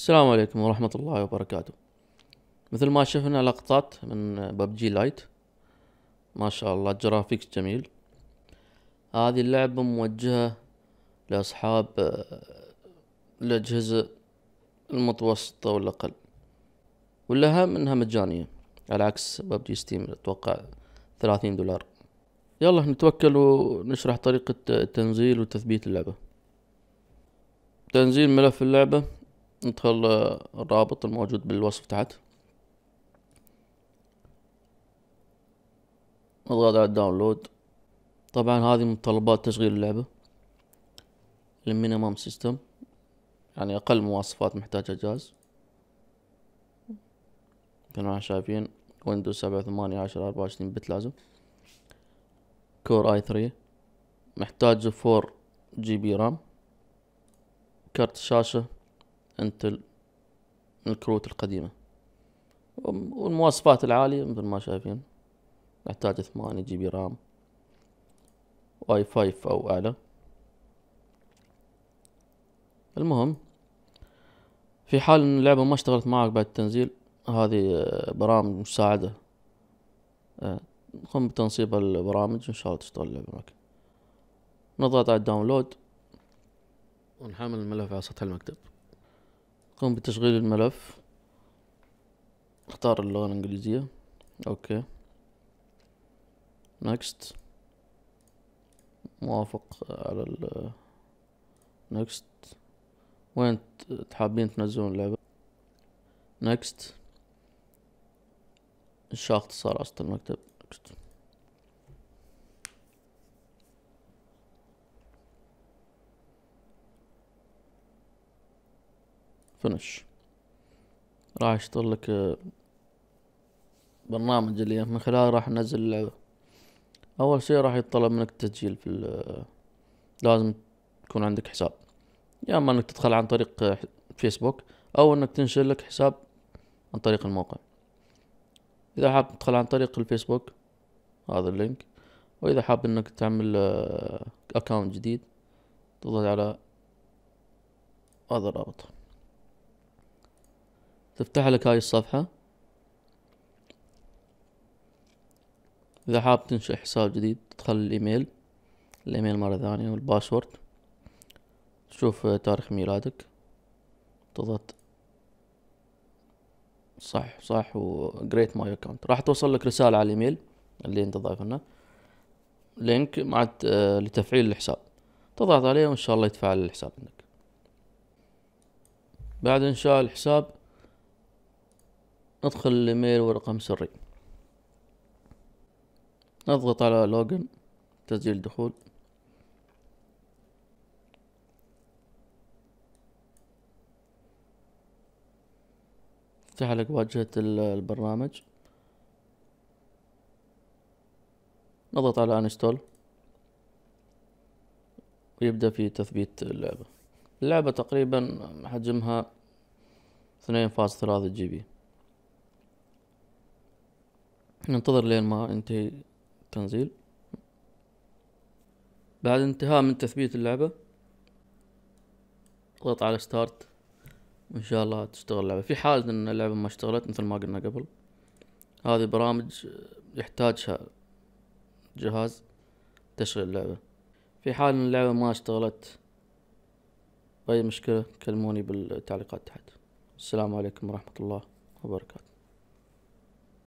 السلام عليكم ورحمة الله وبركاته مثل ما شفنا لقطات من ببجي لايت ما شاء الله جرافيكس جميل هذه اللعبة موجهة لأصحاب آه، الأجهزة المتوسطة والأقل والأهم إنها مجانية على عكس ببجي ستيم أتوقع ثلاثين دولار يلا نتوكل ونشرح طريقة تنزيل وتثبيت اللعبة تنزيل ملف اللعبة ندخل آه، الرابط الموجود بالوصف تحت نضغط على الداونلود طبعا هذه متطلبات تشغيل اللعبة المينيمم سيستم يعني أقل مواصفات محتاجة جهاز كما شايفين ويندوز سبعة ثمانية عشرة أربعة وعشرين بت لازم كور اي ثري محتاج فور جي بي رام كرت شاشة انتل من الكروت القديمة والمواصفات العالية مثل ما شايفين نحتاج ثمانية جي بي رام واي فايف او اعلى المهم في حال ان اللعبة ما اشتغلت معك بعد التنزيل هذه آه، برامج مساعدة قم آه، بتنصيب البرامج وان شاء الله تشتغل اللعبة معك نضغط على الداونلود ونحمل الملف على سطح المكتب قم بتشغيل الملف اختار اللغة الإنجليزية أوكي نكست موافق على ال نكست وين تحابين تنزلون اللعبة نكست الشاخط صار اصلا المكتب فنش راح اشتغل لك آه، برنامج اللي يعني من خلاله راح انزل اللعبة اول شي راح يتطلب منك التسجيل في آه، لازم يكون عندك حساب يا اما انك تدخل عن طريق آه، فيسبوك او انك تنشر لك حساب عن طريق الموقع اذا حاب تدخل عن طريق الفيسبوك هذا اللينك واذا حاب انك تعمل اكاونت جديد تضغط على هذا الرابط تفتح لك هاي الصفحة إذا حاب تنشئ حساب جديد تدخل الإيميل الإيميل مرة ثانية والباسورد تشوف تاريخ ميلادك تضغط صح صح وجريت ماي اكونت راح توصل لك رسالة على الإيميل اللي أنت ضايف لنا لينك مع آه، لتفعيل الحساب تضغط عليه وإن شاء الله يتفعل الحساب عندك بعد إنشاء الحساب ندخل الايميل ورقم سري نضغط على لوجن تسجيل دخول افتح لك واجهة البرنامج نضغط على انستول ويبدأ في تثبيت اللعبة اللعبة تقريبا حجمها اثنين ثلاثة جي بي ننتظر لين ما ينتهي التنزيل بعد انتهاء من تثبيت اللعبة اضغط على ستارت وان شاء الله تشتغل اللعبة في حال ان اللعبة ما اشتغلت مثل ما قلنا قبل هذه برامج يحتاجها جهاز تشغيل اللعبة في حال ان اللعبة ما اشتغلت أي مشكلة كلموني بالتعليقات تحت السلام عليكم ورحمة الله وبركاته